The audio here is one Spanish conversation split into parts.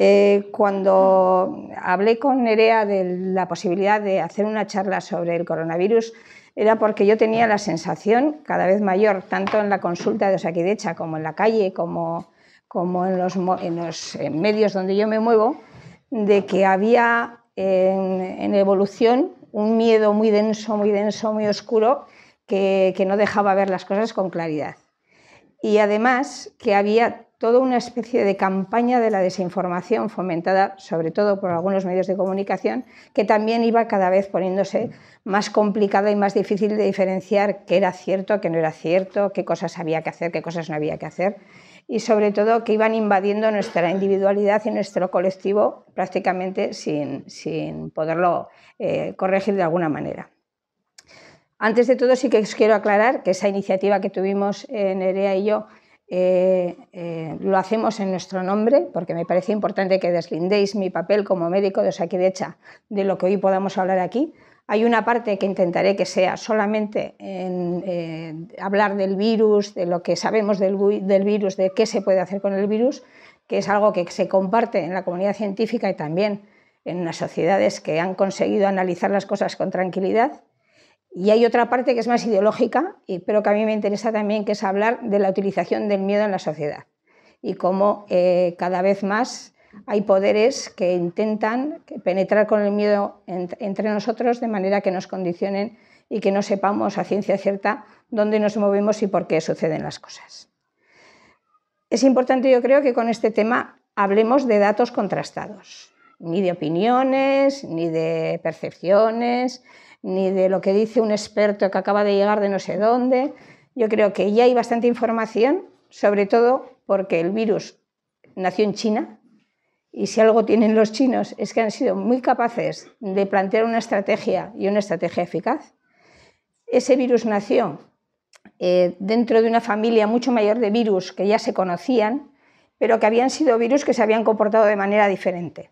Eh, cuando hablé con Nerea de la posibilidad de hacer una charla sobre el coronavirus, era porque yo tenía la sensación cada vez mayor, tanto en la consulta de Osaquidecha como en la calle, como, como en, los, medios donde yo me muevo, de que había en, evolución un miedo muy denso, muy denso, muy oscuro, que no dejaba ver las cosas con claridad. Y además que había toda una especie de campaña de la desinformación fomentada sobre todo por algunos medios de comunicación, que también iba cada vez poniéndose más complicada y más difícil de diferenciar qué era cierto, qué no era cierto, qué cosas había que hacer, qué cosas no había que hacer, y sobre todo que iban invadiendo nuestra individualidad y nuestro colectivo prácticamente sin, poderlo eh, corregir de alguna manera. Antes de todo, sí que os quiero aclarar que esa iniciativa que tuvimos en eh, Erea y yo eh, eh, lo hacemos en nuestro nombre, porque me parece importante que deslindéis mi papel como médico de Osaquidecha de lo que hoy podamos hablar aquí. Hay una parte que intentaré que sea solamente en, eh, hablar del virus, de lo que sabemos del, del virus, de qué se puede hacer con el virus, que es algo que se comparte en la comunidad científica y también en las sociedades que han conseguido analizar las cosas con tranquilidad y hay otra parte que es más ideológica, pero que a mí me interesa también, que es hablar de la utilización del miedo en la sociedad y cómo eh, cada vez más hay poderes que intentan penetrar con el miedo entre nosotros de manera que nos condicionen y que no sepamos a ciencia cierta dónde nos movemos y por qué suceden las cosas. Es importante, yo creo, que con este tema hablemos de datos contrastados, ni de opiniones, ni de percepciones, ni de lo que dice un experto que acaba de llegar de no sé dónde. Yo creo que ya hay bastante información, sobre todo porque el virus nació en China y si algo tienen los chinos es que han sido muy capaces de plantear una estrategia y una estrategia eficaz. Ese virus nació eh, dentro de una familia mucho mayor de virus que ya se conocían, pero que habían sido virus que se habían comportado de manera diferente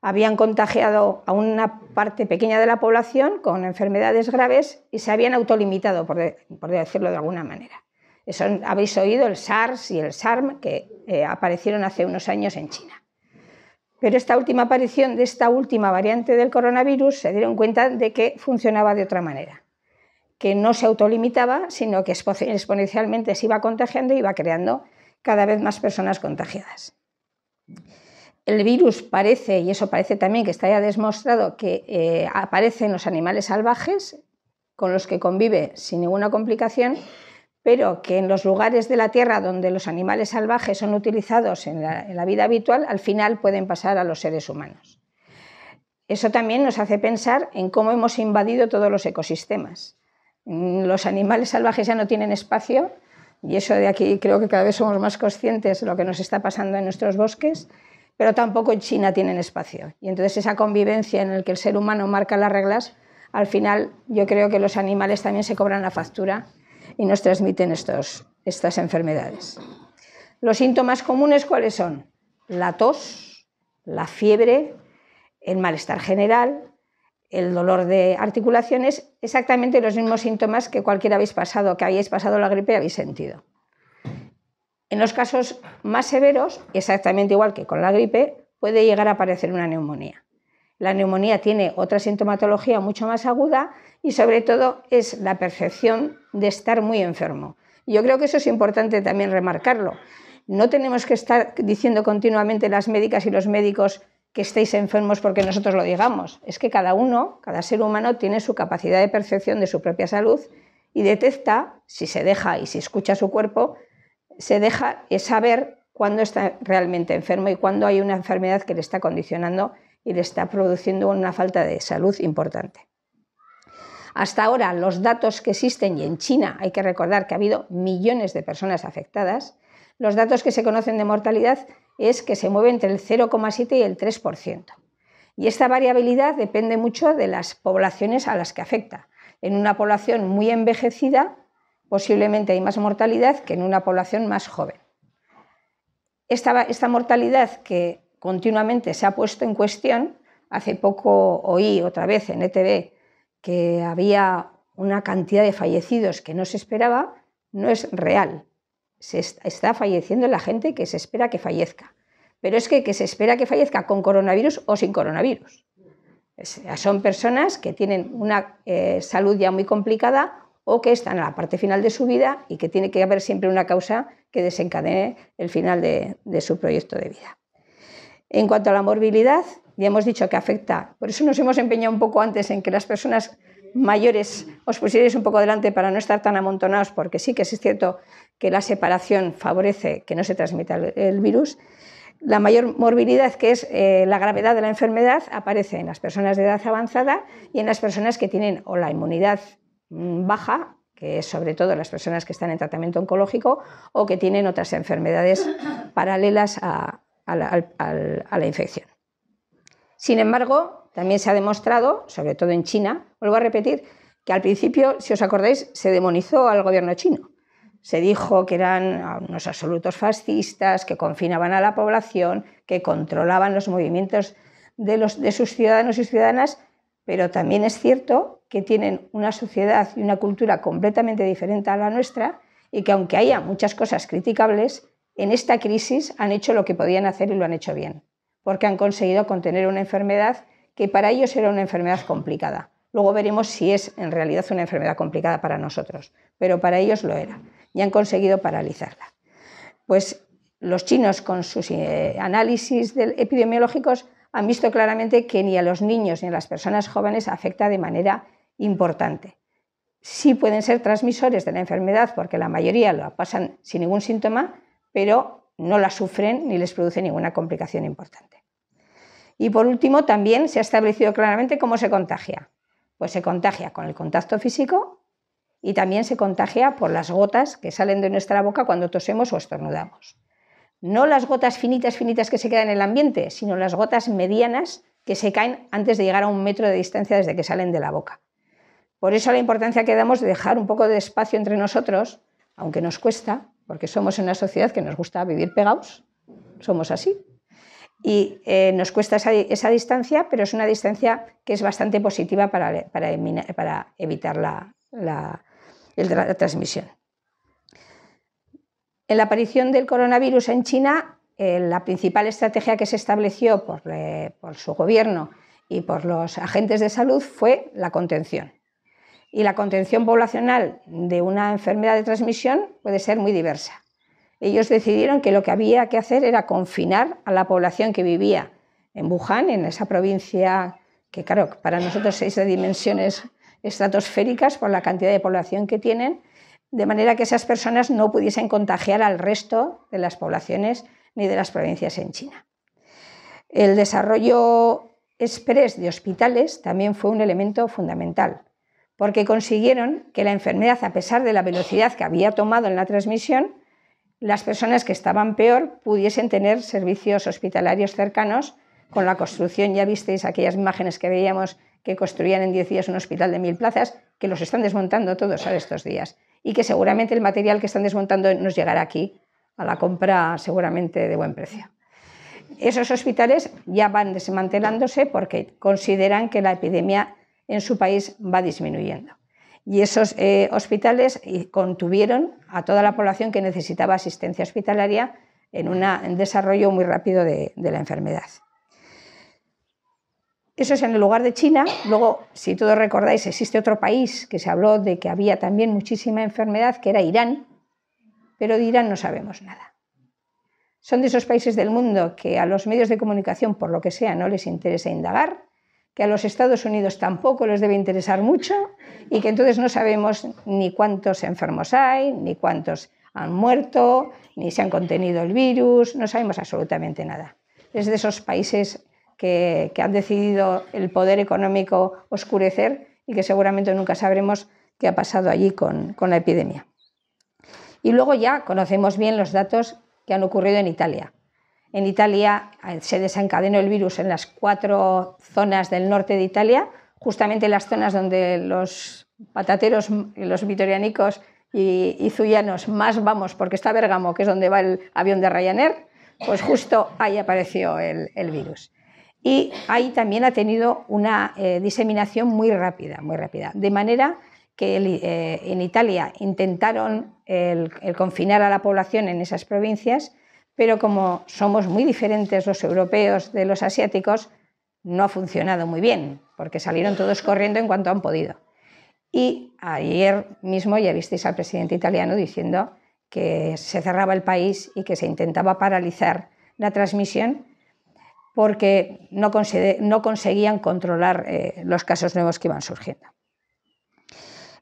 habían contagiado a una parte pequeña de la población con enfermedades graves y se habían autolimitado, por, decirlo de alguna manera. habéis oído, el SARS y el SARM, que eh, aparecieron hace unos años en China. Pero esta última aparición de esta última variante del coronavirus se dieron cuenta de que funcionaba de otra manera, que no se autolimitaba, sino que exponencialmente se iba contagiando y iba creando cada vez más personas contagiadas el virus parece, y eso parece también que está ya demostrado, que eh, aparecen aparece en los animales salvajes, con los que convive sin ninguna complicación, pero que en los lugares de la Tierra donde los animales salvajes son utilizados en la vida habitual, al final pueden pasar a los seres humanos. Eso también nos hace pensar en cómo hemos invadido todos los ecosistemas. Los animales salvajes ya no tienen espacio, y eso de aquí creo que cada vez somos más conscientes de lo que nos está pasando en nuestros bosques pero tampoco en China tienen espacio. Y entonces esa convivencia en la que el ser humano marca las reglas, al final yo creo que los animales también se cobran la factura y nos transmiten estos, estas enfermedades. Los síntomas comunes, ¿cuáles son? La tos, la fiebre, el malestar general, el dolor de articulaciones, exactamente los mismos síntomas que cualquiera habéis pasado, que habéis pasado la gripe y habéis sentido. En los casos más severos, exactamente igual que con la gripe, puede llegar a aparecer una neumonía. La neumonía tiene otra sintomatología mucho más aguda y sobre todo es la percepción de estar muy enfermo. Yo creo que eso es importante también remarcarlo. No tenemos que estar diciendo continuamente las médicas y los médicos que estéis enfermos porque nosotros lo digamos. Es que cada uno, cada ser humano tiene su capacidad de percepción de su propia salud y detecta, si se deja y si escucha su cuerpo, se deja saber cuándo está realmente enfermo y cuándo hay una enfermedad que le está condicionando y le está produciendo una falta de salud importante. Hasta ahora, los datos que existen, y en China hay que recordar que ha habido millones de personas afectadas, los datos que se conocen de mortalidad es que se mueve entre el 0,7 y el 3%. Y esta variabilidad depende mucho de las poblaciones a las que afecta. En una población muy envejecida, posiblemente hay más mortalidad que en una población más joven. Esta, mortalidad que continuamente se ha puesto en cuestión, hace poco oí otra vez en ETV que había una cantidad de fallecidos que no se esperaba, no es real. Se está falleciendo la gente que se espera que fallezca. Pero es que, se espera que fallezca con coronavirus o sin coronavirus. Son personas que tienen una eh, salud ya muy complicada o que están en la parte final de su vida y que tiene que haber siempre una causa que desencadene el final de, su proyecto de vida. En cuanto a la morbilidad, ya hemos dicho que afecta, por eso nos hemos empeñado un poco antes en que las personas mayores os pusierais un poco delante para no estar tan amontonados, porque sí que es cierto que la separación favorece que no se transmita el virus. La mayor morbilidad, que es eh, la gravedad de la enfermedad, aparece en las personas de edad avanzada y en las personas que tienen o la inmunidad Mm, baja, que es sobre todo las personas que están en tratamiento oncológico o que tienen otras enfermedades paralelas a, la, infección. Sin embargo, también se ha demostrado, sobre todo en China, vuelvo a repetir, que al principio, si os acordáis, se demonizó al gobierno chino. Se dijo que eran unos absolutos fascistas, que confinaban a la población, que controlaban los movimientos de sus ciudadanos y ciudadanas pero también es cierto que tienen una sociedad y una cultura completamente diferente a la nuestra y que aunque haya muchas cosas criticables, en esta crisis han hecho lo que podían hacer y lo han hecho bien, porque han conseguido contener una enfermedad que para ellos era una enfermedad complicada. Luego veremos si es en realidad una enfermedad complicada para nosotros, pero para ellos lo era y han conseguido paralizarla. Pues los chinos con sus eh, análisis epidemiológicos han visto claramente que ni a los niños ni a las personas jóvenes afecta de manera importante. Sí pueden ser transmisores de la enfermedad porque la mayoría la pasan sin ningún síntoma, pero no la sufren ni les produce ninguna complicación importante. Y por último, también se ha establecido claramente cómo se contagia. Pues se contagia con el contacto físico y también se contagia por las gotas que salen de nuestra boca cuando tosemos o estornudamos no las gotas finitas, finitas que se quedan en el ambiente, sino las gotas medianas que se caen antes de llegar a un metro de distancia desde que salen de la boca. Por eso la importancia que damos de dejar un poco de espacio entre nosotros, aunque nos cuesta, porque somos una sociedad que nos gusta vivir pegados, somos así. Y eh, nos cuesta esa, distancia, pero es una distancia que es bastante positiva para, evitar la transmisión. En la aparición del coronavirus en China, eh, la principal estrategia que se estableció por, eh, por su gobierno y por los agentes de salud fue la contención. Y la contención poblacional de una enfermedad de transmisión puede ser muy diversa. Ellos decidieron que lo que había que hacer era confinar a la población que vivía en Wuhan, en esa provincia que, claro, para nosotros es de dimensiones estratosféricas por la cantidad de población que tienen, de manera que esas personas no pudiesen contagiar al resto de las poblaciones ni de las provincias en China. El desarrollo express de hospitales también fue un elemento fundamental, porque consiguieron que la enfermedad, a pesar de la velocidad que había tomado en la transmisión, las personas que estaban peor pudiesen tener servicios hospitalarios cercanos con la construcción, ya visteis aquellas imágenes que veíamos que construían en 10 días un hospital de mil plazas, que los están desmontando todos ahora estos días. Y que seguramente el material que están desmontando nos llegará aquí a la compra seguramente de buen precio. Esos hospitales ya van desmantelándose porque consideran que la epidemia en su país va disminuyendo. Y esos eh, hospitales contuvieron a toda la población que necesitaba asistencia hospitalaria en, un desarrollo muy rápido de la enfermedad. Eso es en el lugar de China. Luego, si todos recordáis, existe otro país que se habló de que había también muchísima enfermedad, que era Irán, pero de Irán no sabemos nada. Son de esos países del mundo que a los medios de comunicación, por lo que sea, no les interesa indagar, que a los Estados Unidos tampoco les debe interesar mucho y que entonces no sabemos ni cuántos enfermos hay, ni cuántos han muerto, ni si han contenido el virus, no sabemos absolutamente nada. Es de esos países que, han decidido el poder económico oscurecer y que seguramente nunca sabremos qué ha pasado allí con, con la epidemia. Y luego ya conocemos bien los datos que han ocurrido en Italia. En Italia eh, se desencadenó el virus en las cuatro zonas del norte de Italia, justamente las zonas donde los patateros, los vitorianicos y, y zuyanos más vamos, porque está Bergamo, que es donde va el avión de Ryanair, pues justo ahí apareció el, el virus y ahí también ha tenido una eh, diseminación muy rápida, muy rápida. De manera que eh, en Italia intentaron confinar a la población en esas provincias, pero como somos muy diferentes los europeos de los asiáticos, no ha funcionado muy bien, porque salieron todos corriendo en cuanto han podido. Y ayer mismo ya visteis al presidente italiano diciendo que se cerraba el país y que se intentaba paralizar la transmisión porque no, conseguían controlar eh, los casos nuevos que iban surgiendo.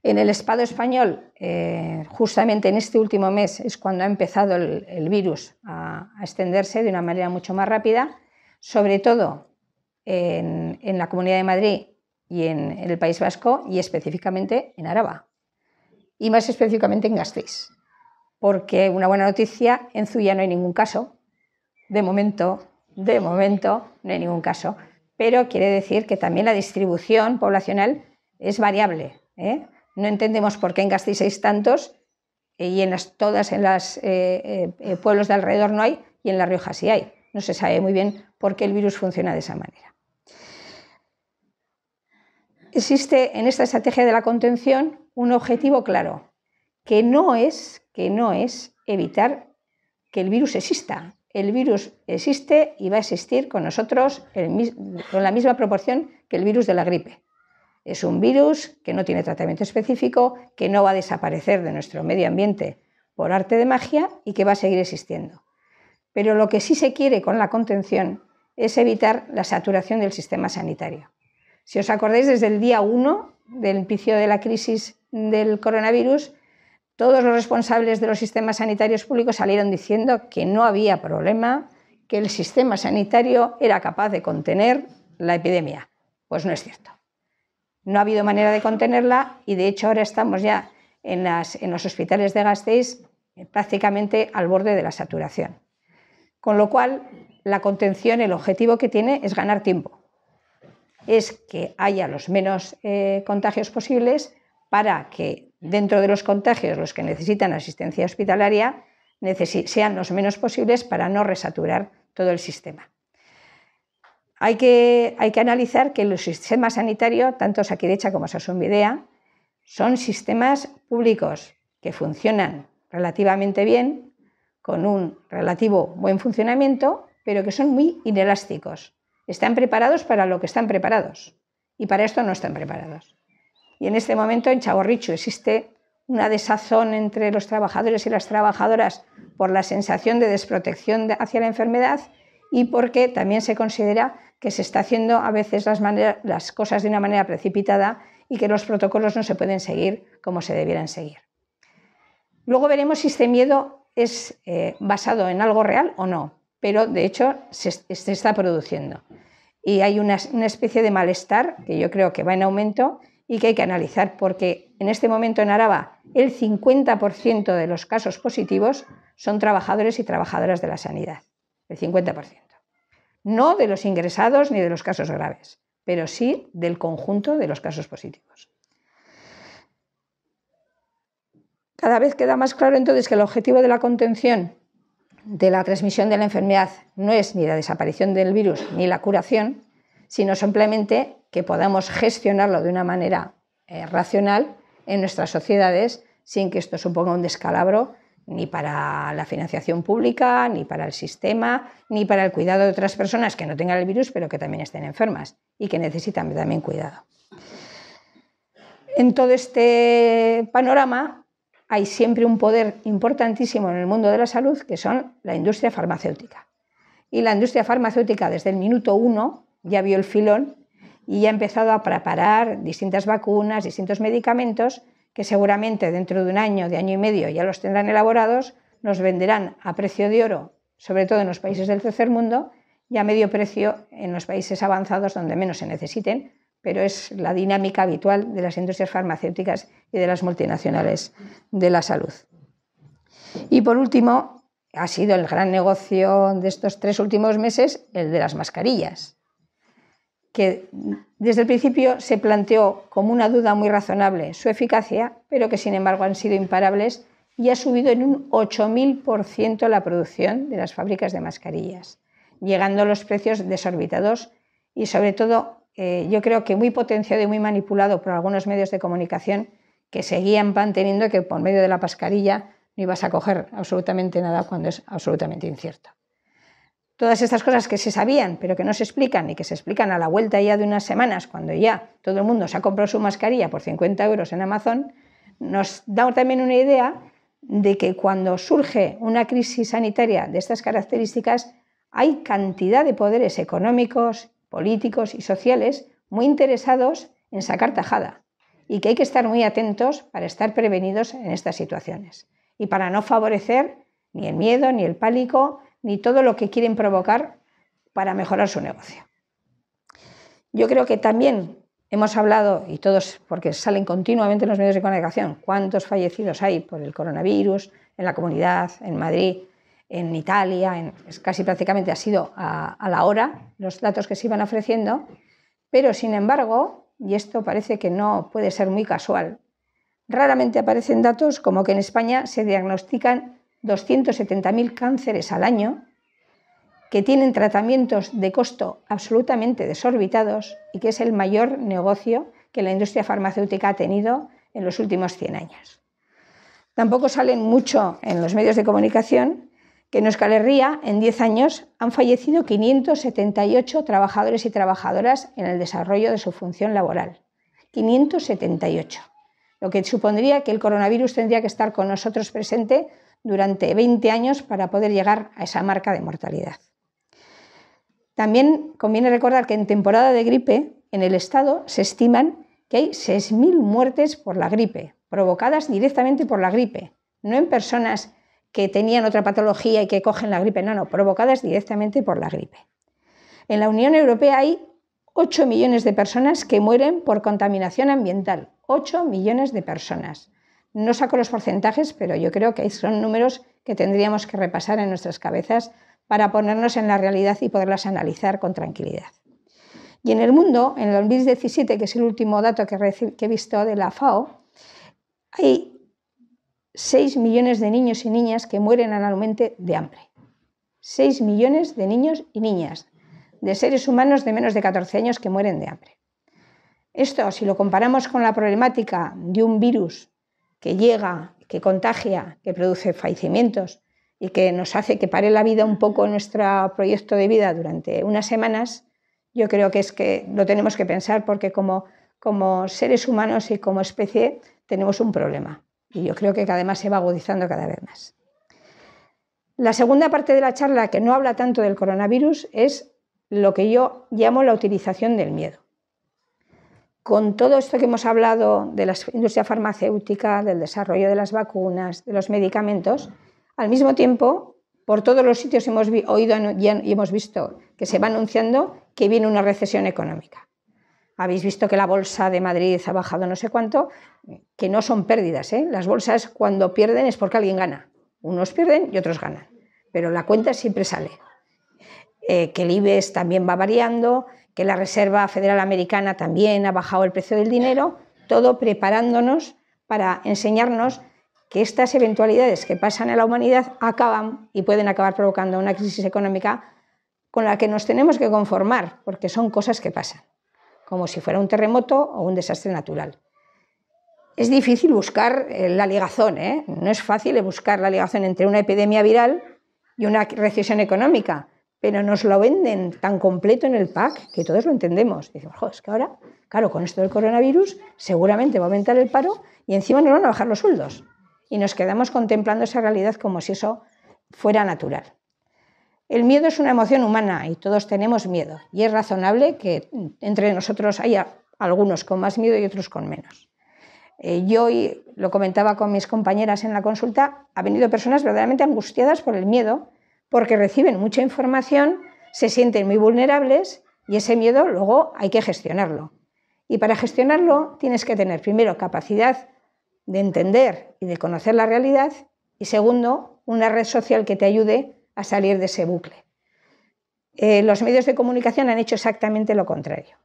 En el Estado español, eh, justamente en este último mes, es cuando ha empezado el, virus a, extenderse de una manera mucho más rápida, sobre todo en, la Comunidad de Madrid y en, el País Vasco y específicamente en Araba, y más específicamente en Gasteiz, porque una buena noticia, en Zuya no hay ningún caso, de momento de momento, no hay ningún caso, pero quiere decir que también la distribución poblacional es variable. ¿eh? No entendemos por qué en Castilla hay tantos eh, y en todas en los eh, pueblos de alrededor no hay y en La Rioja sí hay. No se sabe muy bien por qué el virus funciona de esa manera. Existe en esta estrategia de la contención un objetivo claro, que no es, que no es evitar que el virus exista, el virus existe y va a existir con nosotros con la misma proporción que el virus de la gripe. Es un virus que no tiene tratamiento específico, que no va a desaparecer de nuestro medio ambiente por arte de magia y que va a seguir existiendo. Pero lo que sí se quiere con la contención es evitar la saturación del sistema sanitario. Si os acordáis, desde el día 1 del inicio de la crisis del coronavirus, todos los responsables de los sistemas sanitarios públicos salieron diciendo que no había problema, que el sistema sanitario era capaz de contener la epidemia. Pues no es cierto. No ha habido manera de contenerla y de hecho ahora estamos ya en, los hospitales de Gasteiz eh, prácticamente al borde de la saturación. Con lo cual, la contención, el objetivo que tiene es ganar tiempo. Es que haya los menos eh, contagios posibles para que dentro de los contagios los que necesitan asistencia hospitalaria sean los menos posibles para no resaturar todo el sistema. Hay que, hay que analizar que los sistemas sanitario, tanto Saquidecha como Sasunbidea, son sistemas públicos que funcionan relativamente bien, con un relativo buen funcionamiento, pero que son muy inelásticos. Están preparados para lo que están preparados y para esto no están preparados. Y en este momento en Chaborricho existe una desazón entre los trabajadores y las trabajadoras por la sensación de desprotección hacia la enfermedad y porque también se considera que se está haciendo a veces las, cosas de una manera precipitada y que los protocolos no se pueden seguir como se debieran seguir. Luego veremos si este miedo es eh, basado en algo real o no, pero de hecho se, está produciendo. Y hay una especie de malestar que yo creo que va en aumento y que hay que analizar porque en este momento en Araba el 50% de los casos positivos son trabajadores y trabajadoras de la sanidad, el 50%. No de los ingresados ni de los casos graves, pero sí del conjunto de los casos positivos. Cada vez queda más claro entonces que el objetivo de la contención de la transmisión de la enfermedad no es ni la desaparición del virus ni la curación, sino simplemente que podamos gestionarlo de una manera eh, racional en nuestras sociedades sin que esto suponga un descalabro ni para la financiación pública, ni para el sistema, ni para el cuidado de otras personas que no tengan el virus, pero que también estén enfermas y que necesitan también cuidado. En todo este panorama hay siempre un poder importantísimo en el mundo de la salud, que son la industria farmacéutica. Y la industria farmacéutica desde el minuto uno ya vio el filón y ha empezado a preparar distintas vacunas, distintos medicamentos que seguramente dentro de un año, de año y medio ya los tendrán elaborados, nos venderán a precio de oro, sobre todo en los países del tercer mundo, y a medio precio en los países avanzados donde menos se necesiten, pero es la dinámica habitual de las industrias farmacéuticas y de las multinacionales de la salud. Y por último, ha sido el gran negocio de estos tres últimos meses el de las mascarillas que desde el principio se planteó como una duda muy razonable su eficacia, pero que sin embargo han sido imparables y ha subido en un 8.000% la producción de las fábricas de mascarillas, llegando a los precios desorbitados y sobre todo eh, yo creo que muy potenciado y muy manipulado por algunos medios de comunicación que seguían manteniendo que por medio de la mascarilla no ibas a coger absolutamente nada cuando es absolutamente incierto todas estas cosas que se sabían, pero que no se explican y que se explican a la vuelta ya de unas semanas, cuando ya todo el mundo se ha comprado su mascarilla por 50 euros en Amazon, nos da también una idea de que cuando surge una crisis sanitaria de estas características, hay cantidad de poderes económicos, políticos y sociales muy interesados en sacar tajada y que hay que estar muy atentos para estar prevenidos en estas situaciones y para no favorecer ni el miedo, ni el pánico, ni todo lo que quieren provocar para mejorar su negocio. Yo creo que también hemos hablado, y todos, porque salen continuamente en los medios de comunicación, cuántos fallecidos hay por el coronavirus en la comunidad, en Madrid, en Italia, es casi prácticamente ha sido a, a la hora los datos que se iban ofreciendo, pero sin embargo, y esto parece que no puede ser muy casual, raramente aparecen datos como que en España se diagnostican 270.000 cánceres al año, que tienen tratamientos de costo absolutamente desorbitados y que es el mayor negocio que la industria farmacéutica ha tenido en los últimos 100 años. Tampoco salen mucho en los medios de comunicación que en Euskal Herria, en 10 años, han fallecido 578 trabajadores y trabajadoras en el desarrollo de su función laboral. 578. Lo que supondría que el coronavirus tendría que estar con nosotros presente durante 20 años para poder llegar a esa marca de mortalidad. También conviene recordar que en temporada de gripe en el Estado se estiman que hay 6.000 muertes por la gripe, provocadas directamente por la gripe, no en personas que tenían otra patología y que cogen la gripe, no, no, provocadas directamente por la gripe. En la Unión Europea hay 8 millones de personas que mueren por contaminación ambiental, 8 millones de personas. No saco los porcentajes, pero yo creo que son números que tendríamos que repasar en nuestras cabezas para ponernos en la realidad y poderlas analizar con tranquilidad. Y en el mundo, en el 2017, que es el último dato que, he visto de la FAO, hay 6 millones de niños y niñas que mueren anualmente de hambre. 6 millones de niños y niñas, de seres humanos de menos de 14 años que mueren de hambre. Esto, si lo comparamos con la problemática de un virus que llega, que contagia, que produce fallecimientos y que nos hace que pare la vida un poco nuestro proyecto de vida durante unas semanas, yo creo que es que lo tenemos que pensar porque como, como seres humanos y como especie tenemos un problema. Y yo creo que además se va agudizando cada vez más. La segunda parte de la charla, que no habla tanto del coronavirus, es lo que yo llamo la utilización del miedo con todo esto que hemos hablado de la industria farmacéutica, del desarrollo de las vacunas, de los medicamentos, al mismo tiempo, por todos los sitios hemos oído y hemos visto que se va anunciando que viene una recesión económica. Habéis visto que la bolsa de Madrid ha bajado no sé cuánto, que no son pérdidas. ¿eh? Las bolsas cuando pierden es porque alguien gana. Unos pierden y otros ganan. Pero la cuenta siempre sale. Eh, que el IBEX también va variando, que la Reserva Federal Americana también ha bajado el precio del dinero, todo preparándonos para enseñarnos que estas eventualidades que pasan a la humanidad acaban y pueden acabar provocando una crisis económica con la que nos tenemos que conformar, porque son cosas que pasan, como si fuera un terremoto o un desastre natural. Es difícil buscar eh, la ligazón, ¿eh? no es fácil buscar la ligazón entre una epidemia viral y una recesión económica, pero nos lo venden tan completo en el pack que todos lo entendemos. Y decimos, es que ahora, claro, con esto del coronavirus seguramente va a aumentar el paro y encima nos van a bajar los sueldos. Y nos quedamos contemplando esa realidad como si eso fuera natural. El miedo es una emoción humana y todos tenemos miedo. Y es razonable que entre nosotros haya algunos con más miedo y otros con menos. Eh, yo lo comentaba con mis compañeras en la consulta, ha venido personas verdaderamente angustiadas por el miedo porque reciben mucha información, se sienten muy vulnerables y ese miedo luego hay que gestionarlo. Y para gestionarlo tienes que tener primero capacidad de entender y de conocer la realidad y segundo, una red social que te ayude a salir de ese bucle. Eh, los medios de comunicación han hecho exactamente lo contrario.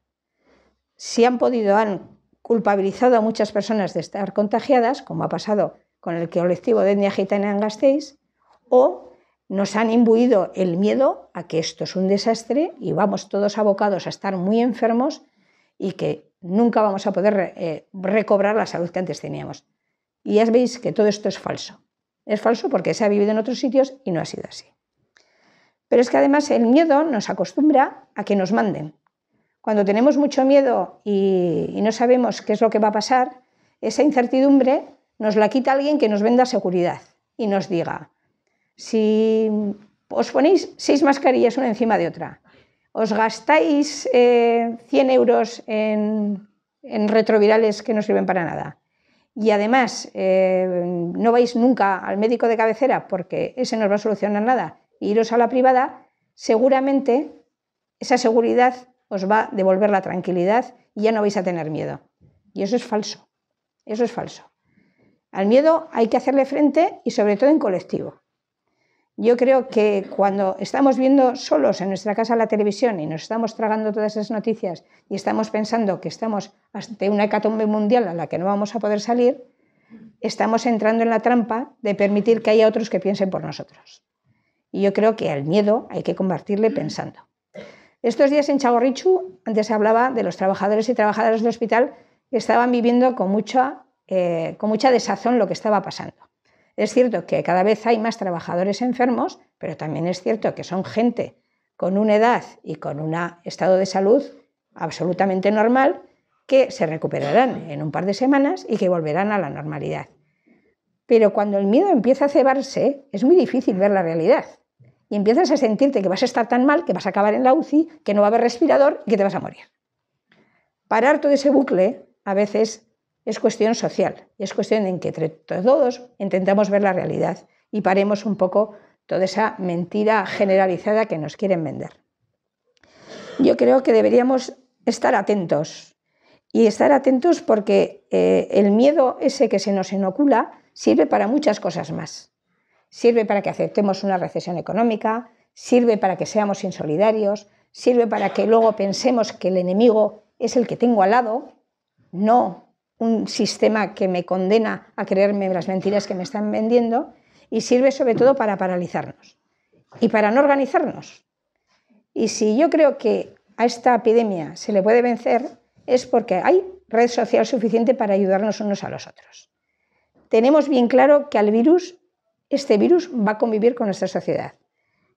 Si han podido, han culpabilizado a muchas personas de estar contagiadas, como ha pasado con el colectivo de etnia gitana en Gasteiz, o nos han imbuido el miedo a que esto es un desastre y vamos todos abocados a estar muy enfermos y que nunca vamos a poder eh, recobrar la salud que antes teníamos. Y ya veis que todo esto es falso. Es falso porque se ha vivido en otros sitios y no ha sido así. Pero es que además el miedo nos acostumbra a que nos manden. Cuando tenemos mucho miedo y no sabemos qué es lo que va a pasar, esa incertidumbre nos la quita alguien que nos venda seguridad y nos diga, si os ponéis seis mascarillas una encima de otra, os gastáis 100 eh, euros en, retrovirales que no sirven para nada y además eh, no vais nunca al médico de cabecera porque ese no os va a solucionar nada, e iros a la privada, seguramente esa seguridad os va a devolver la tranquilidad y ya no vais a tener miedo. Y eso es falso, eso es falso. Al miedo hay que hacerle frente y sobre todo en colectivo. Yo creo que cuando estamos viendo solos en nuestra casa la televisión y nos estamos tragando todas esas noticias y estamos pensando que estamos ante una hecatombe mundial a la que no vamos a poder salir, estamos entrando en la trampa de permitir que haya otros que piensen por nosotros. Y yo creo que el miedo hay que convertirle pensando. Estos días en Chagorrichu, antes se hablaba de los trabajadores y trabajadoras del hospital que estaban viviendo con mucha, eh, con mucha desazón lo que estaba pasando. Es cierto que cada vez hay más trabajadores enfermos, pero también es cierto que son gente con una edad y con un estado de salud absolutamente normal que se recuperarán en un par de semanas y que volverán a la normalidad. Pero cuando el miedo empieza a cebarse, es muy difícil ver la realidad. Y empiezas a sentirte que vas a estar tan mal, que vas a acabar en la UCI, que no va a haber respirador y que te vas a morir. Parar todo ese bucle a veces es cuestión social y es cuestión en que entre todos intentamos ver la realidad y paremos un poco toda esa mentira generalizada que nos quieren vender. Yo creo que deberíamos estar atentos y estar atentos porque eh, el miedo ese que se nos inocula sirve para muchas cosas más. Sirve para que aceptemos una recesión económica, sirve para que seamos insolidarios, sirve para que luego pensemos que el enemigo es el que tengo al lado. No, un sistema que me condena a creerme las mentiras que me están vendiendo y sirve sobre todo para paralizarnos y para no organizarnos. Y si yo creo que a esta epidemia se le puede vencer es porque hay red social suficiente para ayudarnos unos a los otros. Tenemos bien claro que al virus, este virus va a convivir con nuestra sociedad,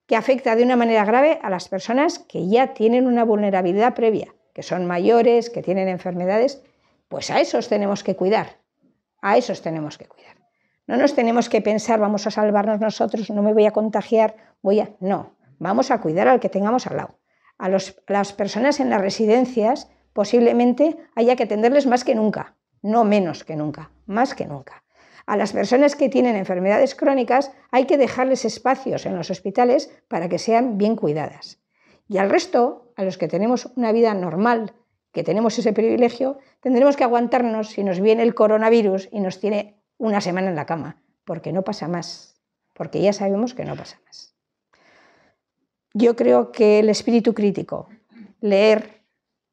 que afecta de una manera grave a las personas que ya tienen una vulnerabilidad previa, que son mayores, que tienen enfermedades pues a esos tenemos que cuidar, a esos tenemos que cuidar. No nos tenemos que pensar, vamos a salvarnos nosotros, no me voy a contagiar, voy a... No, vamos a cuidar al que tengamos al lado. A las personas en las residencias posiblemente haya que atenderles más que nunca, no menos que nunca, más que nunca. A las personas que tienen enfermedades crónicas hay que dejarles espacios en los hospitales para que sean bien cuidadas. Y al resto, a los que tenemos una vida normal, que tenemos ese privilegio, tendremos que aguantarnos si nos viene el coronavirus y nos tiene una semana en la cama, porque no pasa más, porque ya sabemos que no pasa más. Yo creo que el espíritu crítico, leer,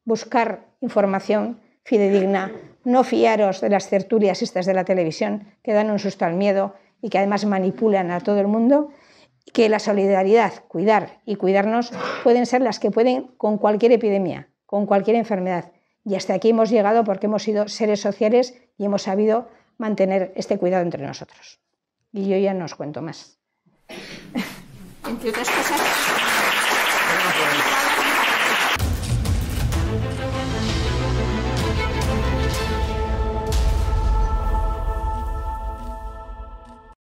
buscar información fidedigna, no fiaros de las tertulias estas de la televisión que dan un susto al miedo y que además manipulan a todo el mundo, que la solidaridad, cuidar y cuidarnos pueden ser las que pueden con cualquier epidemia, con cualquier enfermedad. Y hasta aquí hemos llegado porque hemos sido seres sociales y hemos sabido mantener este cuidado entre nosotros. Y yo ya no os cuento más. Pues,